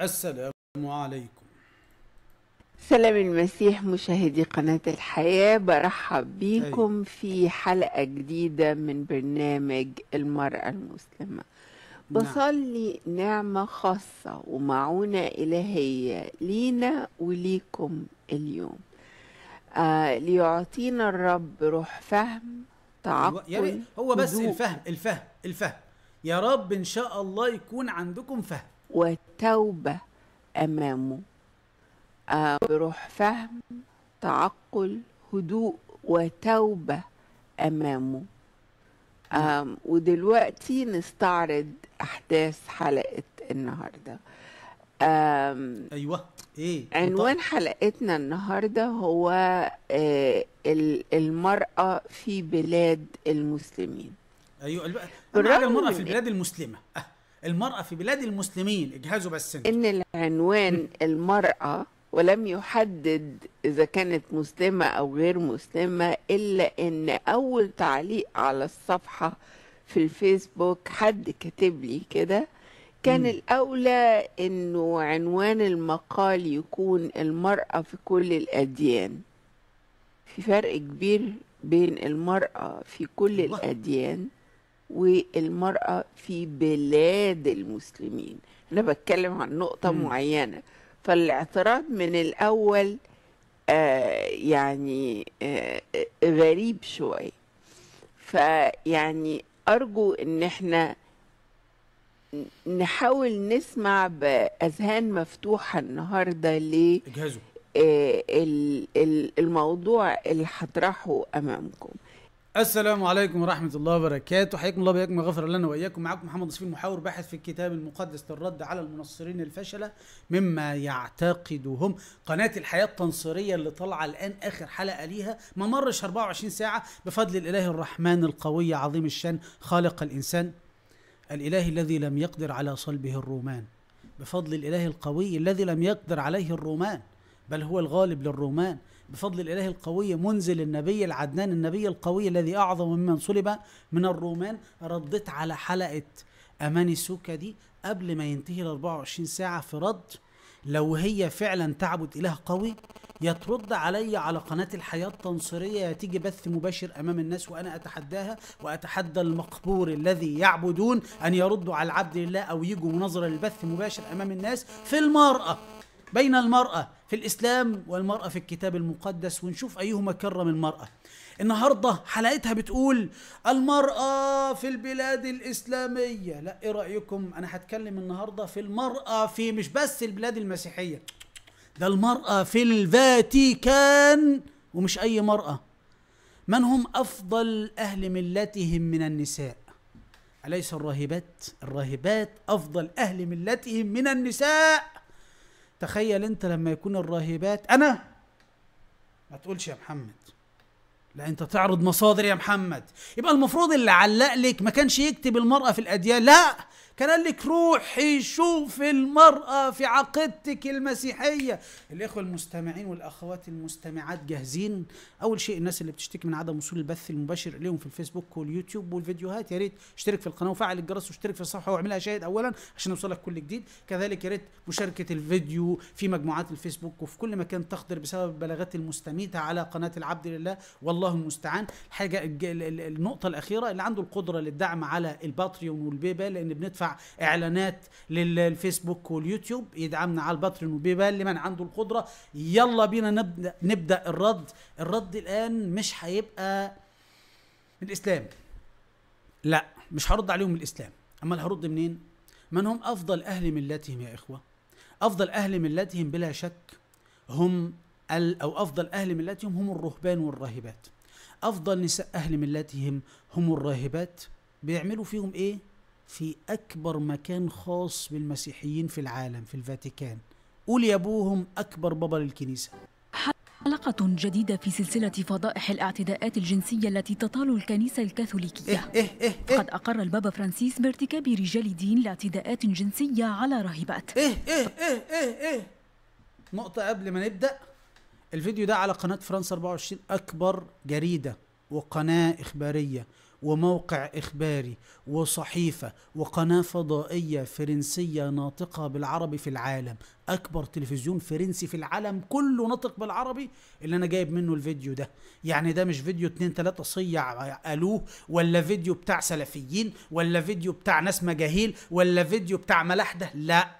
السلام عليكم سلام المسيح مشاهدي قناة الحياة برحب بيكم أيوة. في حلقة جديدة من برنامج المرأة المسلمة نعم. بصلي نعم. نعمة خاصة ومعونة إلهية لينا وليكم اليوم آه ليعطينا الرب روح فهم أيوة، تعقل يعني هو بس الفهم الفهم الفهم يا رب إن شاء الله يكون عندكم فهم والتوبة أمامه آه، بروح فهم تعقل هدوء وتوبة أمامه آه ودلوقتي نستعرض أحداث حلقة النهاردة آه أيوة إيه عنوان حلقتنا النهاردة هو آه المرأة في بلاد المسلمين أيوه بالرغم المرأة في البلاد المسلمة أه. المرأة في بلاد المسلمين اجهزوا بس انت. إن العنوان المرأة ولم يحدد إذا كانت مسلمة أو غير مسلمة إلا إن أول تعليق على الصفحة في الفيسبوك حد كاتب لي كده كان الأولى إنه عنوان المقال يكون المرأة في كل الأديان في فرق كبير بين المرأة في كل الأديان والمرأة في بلاد المسلمين أنا بتكلم عن نقطة م. معينة فالاعتراض من الأول آه يعني آه،, آه غريب شوية فيعني أرجو إن إحنا نحاول نسمع بأذهان مفتوحة النهاردة ل آه الموضوع اللي هطرحه أمامكم السلام عليكم ورحمة الله وبركاته، حياكم الله بياكم غفر لنا وإياكم، معكم محمد صفين المحاور باحث في الكتاب المقدس للرد على المنصرين الفشلة مما يعتقدهم، قناة الحياة التنصيرية اللي طالعة الآن آخر حلقة ليها، ما مرش 24 ساعة بفضل الإله الرحمن القوي عظيم الشان خالق الإنسان الإله الذي لم يقدر على صلبه الرومان، بفضل الإله القوي الذي لم يقدر عليه الرومان، بل هو الغالب للرومان بفضل الإله القوي منزل النبي العدنان النبي القوي الذي أعظم ممن صلب من الرومان رديت على حلقة أماني سوكا دي قبل ما ينتهي ال 24 ساعة في رد لو هي فعلا تعبد إله قوي يترد علي على قناة الحياة التنصيرية تيجي بث مباشر أمام الناس وأنا أتحداها وأتحدى المقبور الذي يعبدون أن يردوا على العبد لله أو يجوا مناظرة للبث مباشر أمام الناس في المرأة بين المرأة في الإسلام والمرأة في الكتاب المقدس ونشوف أيهما كرم المرأة النهاردة حلقتها بتقول المرأة في البلاد الإسلامية لا إيه رأيكم أنا هتكلم النهاردة في المرأة في مش بس البلاد المسيحية ده المرأة في الفاتيكان ومش أي مرأة من هم أفضل أهل ملتهم من النساء أليس الراهبات الراهبات أفضل أهل ملتهم من النساء تخيل انت لما يكون الراهبات انا ما تقولش يا محمد لا انت تعرض مصادر يا محمد يبقى المفروض اللي علق لك ما كانش يكتب المرأة في الأديان لا كان قال لك روحي شوف المرأة في عقيدتك المسيحية الإخوة المستمعين والأخوات المستمعات جاهزين أول شيء الناس اللي بتشتكي من عدم وصول البث المباشر إليهم في الفيسبوك واليوتيوب والفيديوهات يا ريت اشترك في القناة وفعل الجرس واشترك في الصفحة واعملها شاهد أولا عشان يوصلك كل جديد كذلك يا ريت مشاركة الفيديو في مجموعات الفيسبوك وفي كل مكان تخضر بسبب البلاغات المستميتة على قناة العبد لله والله المستعان الحاجة النقطة الأخيرة اللي عنده القدرة للدعم على الباتريون والبيبال لأن بندفع اعلانات للفيسبوك واليوتيوب يدعمنا على الباترون وبيبال لمن عنده القدره يلا بينا نبدا نبدا الرد الرد الان مش هيبقى من الاسلام لا مش هرد عليهم الاسلام امال هرد منين من هم افضل اهل ملتهم يا اخوه افضل اهل ملتهم بلا شك هم او افضل اهل ملتهم هم الرهبان والراهبات افضل نساء اهل ملتهم هم الراهبات بيعملوا فيهم ايه في أكبر مكان خاص بالمسيحيين في العالم في الفاتيكان قول يا أبوهم أكبر بابا للكنيسة حلقة جديدة في سلسلة فضائح الاعتداءات الجنسية التي تطال الكنيسة الكاثوليكية إيه إيه إيه إيه قد أقر البابا فرانسيس بارتكاب رجال دين لاعتداءات جنسية على راهبات إيه إيه إيه إيه إيه نقطة قبل ما نبدأ الفيديو ده على قناة فرنسا 24 أكبر جريدة وقناة إخبارية وموقع إخباري وصحيفة وقناة فضائية فرنسية ناطقة بالعربي في العالم أكبر تلفزيون فرنسي في العالم كله ناطق بالعربي اللي أنا جايب منه الفيديو ده يعني ده مش فيديو اتنين تلاتة صيع قالوه ولا فيديو بتاع سلفيين ولا فيديو بتاع ناس مجاهيل ولا فيديو بتاع ملاح ده لا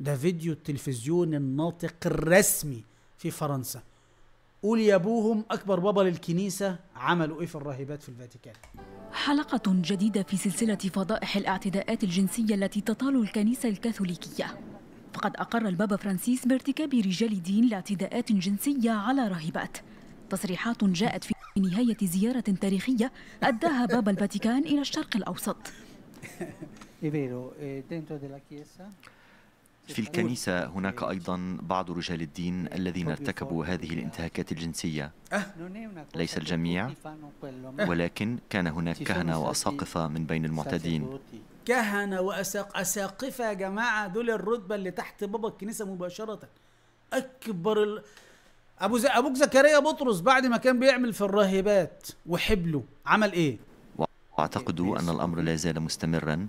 ده فيديو التلفزيون الناطق الرسمي في فرنسا قولي ابوهم اكبر بابا للكنيسه عملوا ايه في الراهبات في الفاتيكان حلقة جديدة في سلسلة فضائح الاعتداءات الجنسية التي تطال الكنيسة الكاثوليكية فقد أقر البابا فرانسيس بارتكاب رجال دين لاعتداءات جنسية على راهبات تصريحات جاءت في نهاية زيارة تاريخية أداها بابا الفاتيكان إلى الشرق الأوسط في الكنيسة هناك أيضا بعض رجال الدين الذين ارتكبوا هذه الانتهاكات الجنسية ليس الجميع ولكن كان هناك كهنة وأساقفة من بين المعتدين كهنة وأساق أساقفة يا جماعة دول الرتبة اللي تحت بابا الكنيسة مباشرة أكبر ال... أبو ز... أبوك زكريا بطرس بعد ما كان بيعمل في الراهبات وحبله عمل إيه؟ وأعتقد أن الأمر لا زال مستمرا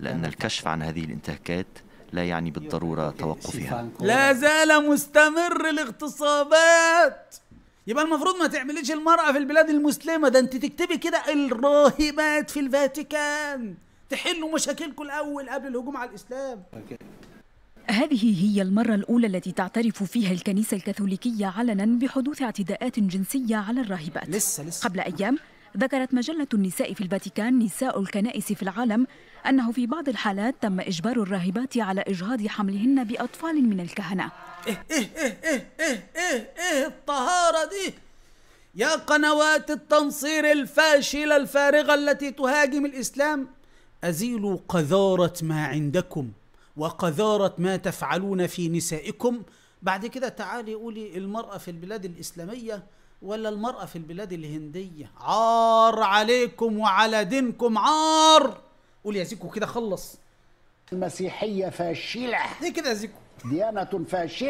لأن الكشف عن هذه الانتهاكات لا يعني بالضرورة توقفها لا زال مستمر الاغتصابات يبقى المفروض ما تعمليش المرأة في البلاد المسلمة ده انت تكتبي كده الراهبات في الفاتيكان تحلوا مشاكلكم الأول قبل الهجوم على الإسلام هذه هي المرة الأولى التي تعترف فيها الكنيسة الكاثوليكية علنا بحدوث اعتداءات جنسية على الراهبات لسه لسه قبل أيام ذكرت مجلة النساء في الفاتيكان نساء الكنائس في العالم أنه في بعض الحالات تم إجبار الراهبات على إجهاض حملهن بأطفال من الكهنة إيه إيه إيه إيه إيه إيه, إيه، الطهارة دي يا قنوات التنصير الفاشلة الفارغة التي تهاجم الإسلام أزيلوا قذارة ما عندكم وقذارة ما تفعلون في نسائكم بعد كده تعالي قولي المرأة في البلاد الإسلامية ولا المرأة في البلاد الهندية عار عليكم وعلى دينكم عار قول يا زيكو كده خلص المسيحية فاشلة ليه كده يا زيكو ديانة فاشلة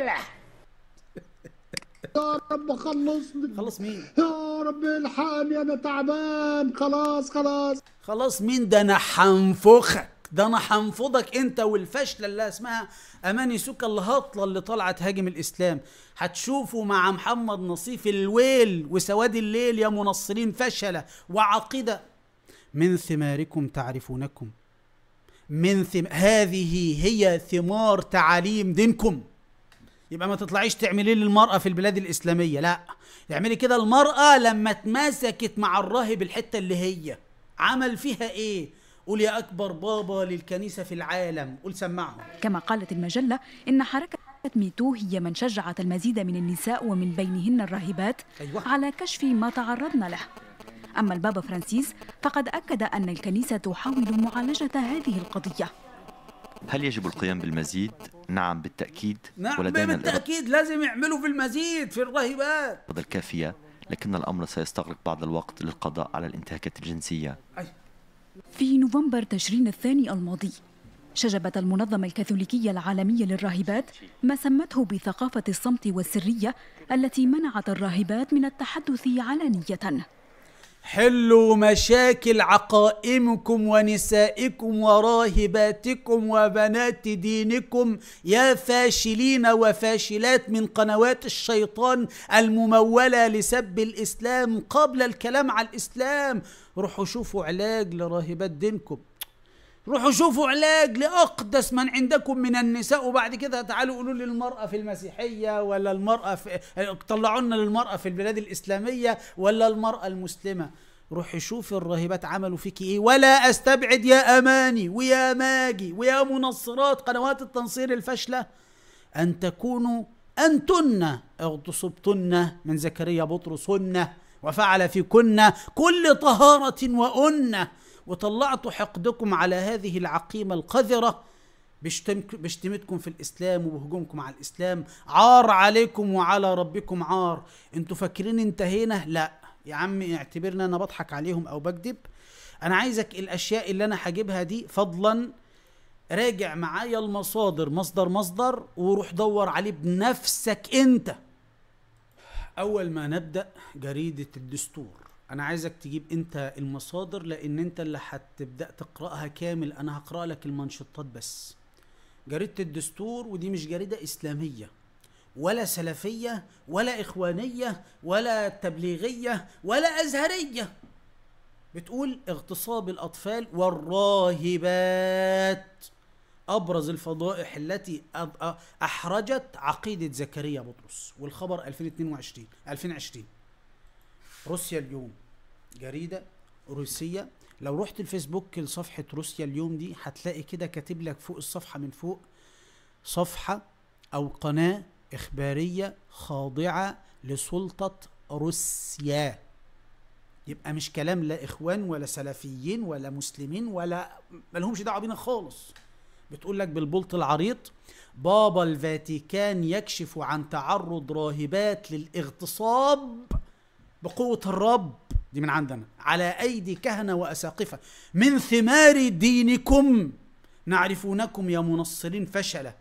يا رب خلصني خلص مين يا رب الحقني انا تعبان خلاص خلاص خلاص مين ده انا حنفخك ده انا هنفضك انت والفشله اللي اسمها اماني سوكا الهطله اللي طالعه تهاجم الاسلام هتشوفوا مع محمد نصيف الويل وسواد الليل يا منصرين فشله وعقيده من ثماركم تعرفونكم من ثم هذه هي ثمار تعاليم دينكم يبقى ما تطلعيش تعملي للمرأة في البلاد الإسلامية لا اعملي كده المرأة لما تماسكت مع الراهب الحتة اللي هي عمل فيها ايه قول يا أكبر بابا للكنيسة في العالم قول سمعهم كما قالت المجلة إن حركة ميتو هي من شجعت المزيد من النساء ومن بينهن الراهبات أيوة. على كشف ما تعرضن له أما البابا فرانسيس فقد أكد أن الكنيسة تحاول معالجة هذه القضية هل يجب القيام بالمزيد؟ نعم بالتأكيد نعم ولدينا بالتأكيد الأرض. لازم يعملوا في المزيد في الراهبات الكافية لكن الأمر سيستغرق بعض الوقت للقضاء على الانتهاكات الجنسية أيوة. في نوفمبر تشرين الثاني الماضي شجبت المنظمة الكاثوليكية العالمية للراهبات ما سمته بثقافة الصمت والسرية التي منعت الراهبات من التحدث علانية حلوا مشاكل عقائمكم ونسائكم وراهباتكم وبنات دينكم يا فاشلين وفاشلات من قنوات الشيطان المموله لسب الاسلام قبل الكلام على الاسلام روحوا شوفوا علاج لراهبات دينكم روحوا شوفوا علاج لأقدس من عندكم من النساء وبعد كده تعالوا قولوا لي المرأة في المسيحية ولا المرأة في طلعوا لنا للمرأة في البلاد الإسلامية ولا المرأة المسلمة روحي شوفي الراهبات عملوا فيكي ايه ولا استبعد يا اماني ويا ماجي ويا منصرات قنوات التنصير الفاشله ان تكونوا انتن اغتصبتن من زكريا بطرس هن وفعل فيكن كل طهاره وانه وطلعت حقدكم على هذه العقيمة القذرة بشتمتكم في الإسلام وبهجومكم على الإسلام عار عليكم وعلى ربكم عار انتوا فاكرين انتهينا لا يا عم اعتبرنا انا بضحك عليهم او بكذب انا عايزك الاشياء اللي انا هجيبها دي فضلا راجع معايا المصادر مصدر مصدر وروح دور عليه بنفسك انت اول ما نبدا جريده الدستور انا عايزك تجيب انت المصادر لان انت اللي هتبدا تقراها كامل انا هقرا لك المنشطات بس جريده الدستور ودي مش جريده اسلاميه ولا سلفيه ولا اخوانيه ولا تبليغيه ولا ازهريه بتقول اغتصاب الاطفال والراهبات ابرز الفضائح التي احرجت عقيده زكريا بطرس والخبر 2022 2020 روسيا اليوم جريده روسيه لو رحت الفيسبوك لصفحه روسيا اليوم دي هتلاقي كده كاتب لك فوق الصفحه من فوق صفحه او قناه اخباريه خاضعه لسلطه روسيا يبقى مش كلام لا اخوان ولا سلفيين ولا مسلمين ولا ملهمش دعوه بينا خالص بتقول لك بالبلط العريض بابا الفاتيكان يكشف عن تعرض راهبات للاغتصاب بقوة الرب دي من عندنا على أيدي كهنة وأساقفة من ثمار دينكم نعرفونكم يا منصرين فشلة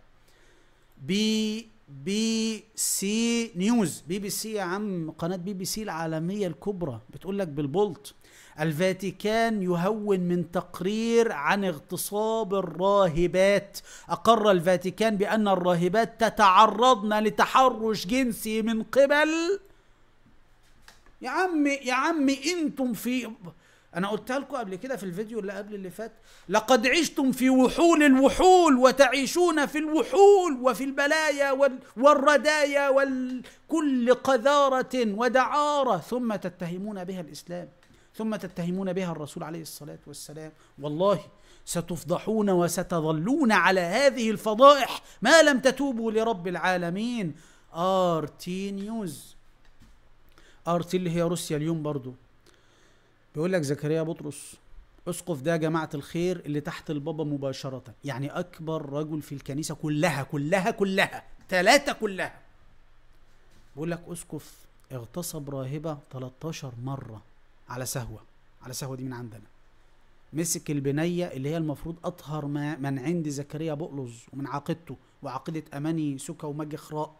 بي بي سي نيوز بي بي سي يا عم قناة بي بي سي العالمية الكبرى بتقول لك بالبولت الفاتيكان يهون من تقرير عن اغتصاب الراهبات أقر الفاتيكان بأن الراهبات تتعرضن لتحرش جنسي من قبل يا عم يا عم انتم في انا قلت لكم قبل كده في الفيديو اللي قبل اللي فات لقد عشتم في وحول الوحول وتعيشون في الوحول وفي البلايا والردايا وكل قذارة ودعارة ثم تتهمون بها الإسلام ثم تتهمون بها الرسول عليه الصلاة والسلام والله ستفضحون وستظلون على هذه الفضائح ما لم تتوبوا لرب العالمين آر تي نيوز ار تي اللي هي روسيا اليوم برضو بيقول لك زكريا بطرس اسقف ده جماعه الخير اللي تحت البابا مباشره يعني اكبر رجل في الكنيسه كلها كلها كلها ثلاثه كلها بيقول لك اسقف اغتصب راهبه 13 مره على سهوه على سهوه دي من عندنا مسك البنيه اللي هي المفروض اطهر ما من عند زكريا بقلز ومن عقيدته وعقيده اماني سكا ومجي خراء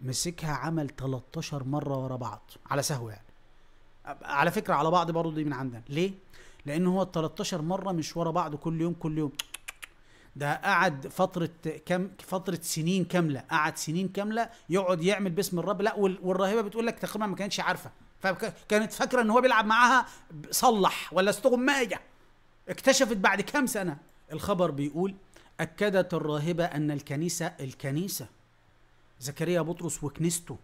مسكها عمل 13 مره ورا بعض على سهو يعني على فكره على بعض برضه دي من عندنا ليه لان هو ال 13 مره مش ورا بعض كل يوم كل يوم ده قعد فترة كم فترة سنين كاملة، قعد سنين كاملة يقعد يعمل باسم الرب، لا والراهبة بتقول لك تقريبا ما كانتش عارفة، فكانت فاكرة ان هو بيلعب معاها صلح ولا استغماية. اكتشفت بعد كام سنة الخبر بيقول أكدت الراهبة أن الكنيسة الكنيسة زكريا بطرس وكنيسته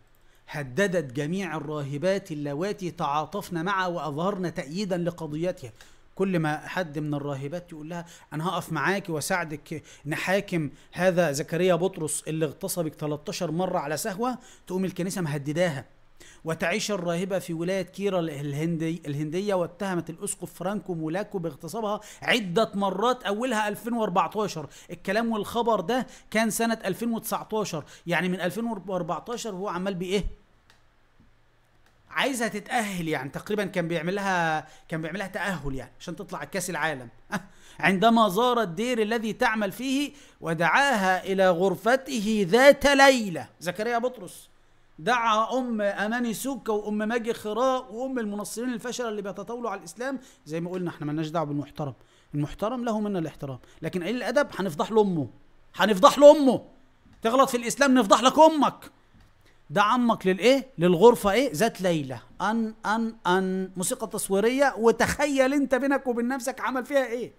هددت جميع الراهبات اللواتي تعاطفن معه واظهرن تأييدا لقضيتها كل ما حد من الراهبات يقول لها انا هقف معاكي واساعدك نحاكم هذا زكريا بطرس اللي اغتصبك 13 مره على سهوه تقوم الكنيسه مهدداها وتعيش الراهبة في ولاية كيرا الهندي الهندية واتهمت الأسقف فرانكو مولاكو باغتصابها عدة مرات أولها 2014 الكلام والخبر ده كان سنة 2019 يعني من 2014 وهو عمال بإيه عايزها تتأهل يعني تقريبا كان بيعمل لها كان بيعمل لها تأهل يعني عشان تطلع كأس العالم أه. عندما زار الدير الذي تعمل فيه ودعاها إلى غرفته ذات ليلة زكريا بطرس دعا ام اماني سوكا وام ماجي خراء وام المنصرين الفشله اللي بيتطاولوا على الاسلام زي ما قلنا احنا مالناش دعوه بالمحترم المحترم له منا الاحترام لكن قليل الادب هنفضح له امه هنفضح له امه تغلط في الاسلام نفضح لك امك ده عمك للايه للغرفه ايه ذات ليله ان ان ان موسيقى تصويريه وتخيل انت بينك وبين نفسك عمل فيها ايه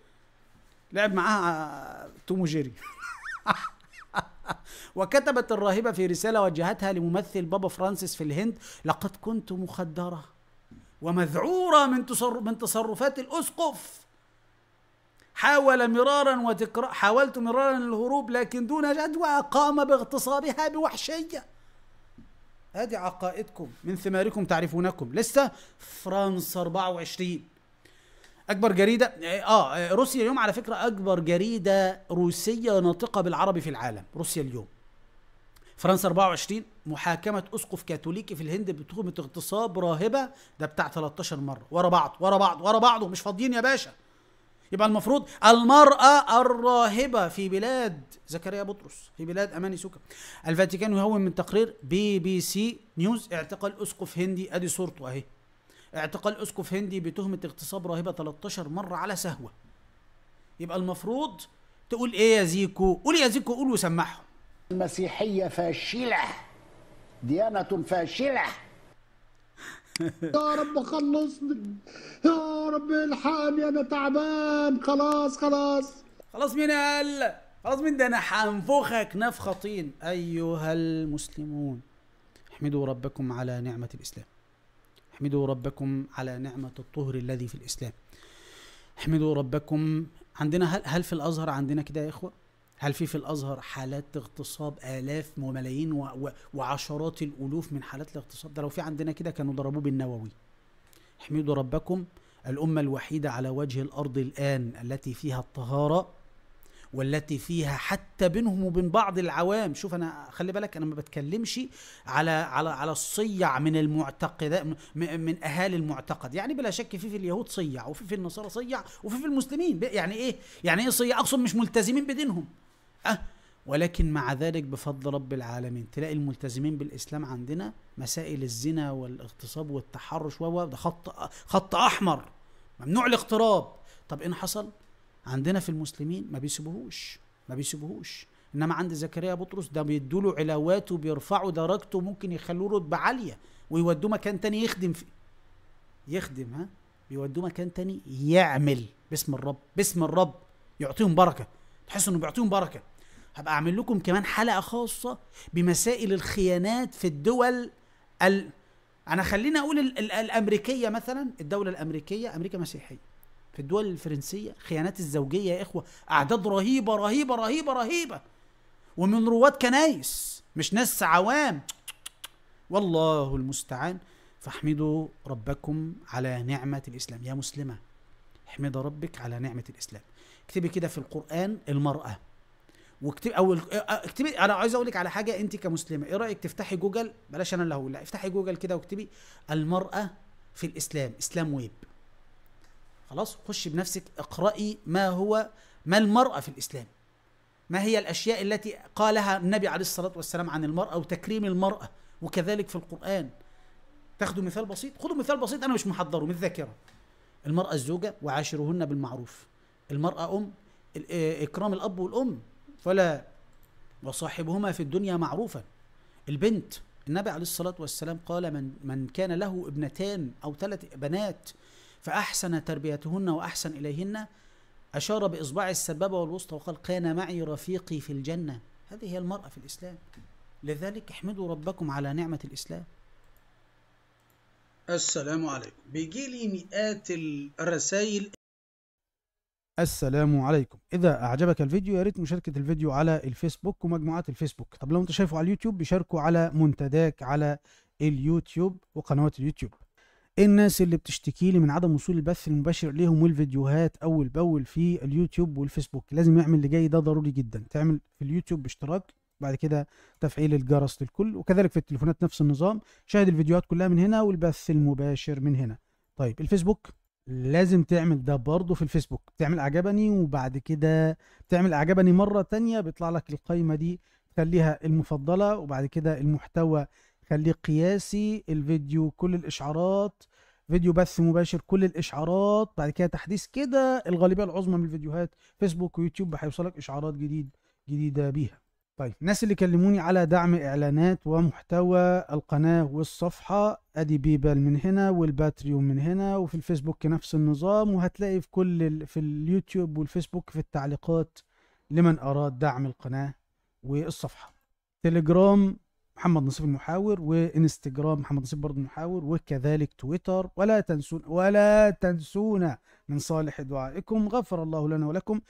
لعب معاها آه، توم وجيري وكتبت الراهبة في رسالة وجهتها لممثل بابا فرانسيس في الهند لقد كنت مخدرة ومذعورة من, تصر من تصرفات الأسقف حاول مرارا وتكرا حاولت مرارا الهروب لكن دون جدوى قام باغتصابها بوحشية هذه عقائدكم من ثماركم تعرفونكم لسه فرانس 24 اكبر جريده إيه، اه إيه، روسيا اليوم على فكره اكبر جريده روسيه ناطقه بالعربي في العالم روسيا اليوم فرنسا 24 محاكمه اسقف كاثوليكي في الهند بتهمه اغتصاب راهبه ده بتاع 13 مره ورا بعض ورا بعض ورا بعض ومش فاضيين يا باشا يبقى المفروض المرأة الراهبة في بلاد زكريا بطرس في بلاد أماني سوكا الفاتيكان يهون من تقرير بي بي سي نيوز اعتقل أسقف هندي أدي صورته أهي اعتقال اسقف هندي بتهمه اغتصاب راهبه 13 مره على سهوه يبقى المفروض تقول ايه يا زيكو قول يا زيكو قول وسمعهم المسيحيه فاشله ديانه فاشله يا رب خلصني يا رب الحقني انا تعبان خلاص خلاص خلاص مين قال خلاص مين ده انا هنفخك نفخ طين ايها المسلمون احمدوا ربكم على نعمه الاسلام احمدوا ربكم على نعمة الطهر الذي في الإسلام احمدوا ربكم عندنا هل, هل في الأزهر عندنا كده يا إخوة هل في في الأزهر حالات اغتصاب آلاف وملايين و... و... وعشرات الألوف من حالات الاغتصاب ده لو في عندنا كده كانوا ضربوه بالنووي احمدوا ربكم الأمة الوحيدة على وجه الأرض الآن التي فيها الطهارة والتي فيها حتى بينهم وبين بعض العوام شوف انا خلي بالك انا ما بتكلمش على على على الصيع من المعتقدات من اهالي المعتقد يعني بلا شك في في اليهود صيع وفي في النصارى صيع وفي في المسلمين يعني ايه يعني ايه صيع اقصد مش ملتزمين بدينهم أه ولكن مع ذلك بفضل رب العالمين تلاقي الملتزمين بالاسلام عندنا مسائل الزنا والاغتصاب والتحرش و ده خط خط احمر ممنوع الاقتراب طب ان إيه حصل عندنا في المسلمين ما بيسيبوهوش ما بيسيبوهوش انما عند زكريا بطرس ده بيدوا له علاوات وبيرفعوا درجته ممكن يخلوه رتبه عاليه ويودوه مكان تاني يخدم فيه يخدم ها بيودوه مكان تاني يعمل باسم الرب باسم الرب يعطيهم بركه تحس انه بيعطيهم بركه هبقى اعمل لكم كمان حلقه خاصه بمسائل الخيانات في الدول ال... انا خليني اقول ال... ال... الامريكيه مثلا الدوله الامريكيه امريكا مسيحيه في الدول الفرنسية خيانات الزوجية يا إخوة أعداد رهيبة رهيبة رهيبة رهيبة ومن رواد كنايس مش ناس عوام والله المستعان فاحمدوا ربكم على نعمة الإسلام يا مسلمة احمد ربك على نعمة الإسلام اكتبي كده في القرآن المرأة واكتب او اكتبي انا عايز اقول لك على حاجه انت كمسلمه ايه رايك تفتحي جوجل بلاش انا اللي هقول لا افتحي جوجل كده واكتبي المراه في الاسلام اسلام ويب خلاص خش بنفسك اقرأي ما هو ما المرأة في الإسلام ما هي الأشياء التي قالها النبي عليه الصلاة والسلام عن المرأة وتكريم المرأة وكذلك في القرآن تاخدوا مثال بسيط خدوا مثال بسيط أنا مش محضره من الذاكرة المرأة الزوجة وعاشرهن بالمعروف المرأة أم آه، إكرام الأب والأم فلا وصاحبهما في الدنيا معروفا البنت النبي عليه الصلاة والسلام قال من, من كان له ابنتان أو ثلاث بنات فأحسن تربيتهن وأحسن إليهن أشار بإصبع السبابة والوسطى وقال كان معي رفيقي في الجنة هذه هي المرأة في الإسلام لذلك احمدوا ربكم على نعمة الإسلام السلام عليكم بيجي لي مئات الرسائل السلام عليكم اذا اعجبك الفيديو يا ريت مشاركه الفيديو على الفيسبوك ومجموعات الفيسبوك طب لو انت شايفه على اليوتيوب بيشاركوا على منتداك على اليوتيوب وقنوات اليوتيوب الناس اللي بتشتكي لي من عدم وصول البث المباشر ليهم والفيديوهات اول باول في اليوتيوب والفيسبوك لازم يعمل اللي جاي ده ضروري جدا تعمل في اليوتيوب اشتراك بعد كده تفعيل الجرس للكل وكذلك في التليفونات نفس النظام شاهد الفيديوهات كلها من هنا والبث المباشر من هنا طيب الفيسبوك لازم تعمل ده برضه في الفيسبوك تعمل اعجبني وبعد كده تعمل اعجبني مره تانية بيطلع لك القائمه دي خليها المفضله وبعد كده المحتوى خليه قياسي الفيديو كل الاشعارات فيديو بث مباشر كل الاشعارات بعد كده تحديث كده الغالبيه العظمى من الفيديوهات فيسبوك ويوتيوب هيوصلك اشعارات جديد جديده بيها طيب الناس اللي كلموني على دعم اعلانات ومحتوى القناه والصفحه ادي بيبال من هنا والباتريون من هنا وفي الفيسبوك نفس النظام وهتلاقي في كل ال... في اليوتيوب والفيسبوك في التعليقات لمن اراد دعم القناه والصفحه تليجرام محمد نصيب المحاور وانستجرام محمد نصيب برضه المحاور وكذلك تويتر ولا تنسون ولا تنسونا من صالح دعائكم غفر الله لنا ولكم